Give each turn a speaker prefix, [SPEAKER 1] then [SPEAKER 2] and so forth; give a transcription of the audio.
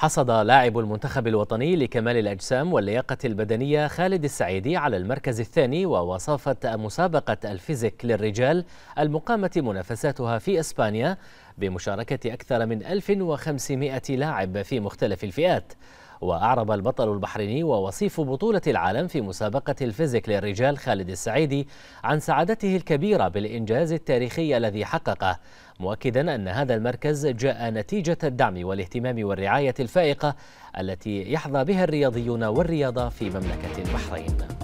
[SPEAKER 1] حصد لاعب المنتخب الوطني لكمال الأجسام واللياقة البدنية خالد السعيدي على المركز الثاني ووصافة مسابقة الفيزيك للرجال المقامة منافساتها في إسبانيا بمشاركة أكثر من 1500 لاعب في مختلف الفئات وأعرب البطل البحريني ووصيف بطولة العالم في مسابقة الفيزيك للرجال خالد السعيدي عن سعادته الكبيرة بالإنجاز التاريخي الذي حققه مؤكدا أن هذا المركز جاء نتيجة الدعم والاهتمام والرعاية الفائقة التي يحظى بها الرياضيون والرياضة في مملكة
[SPEAKER 2] البحرين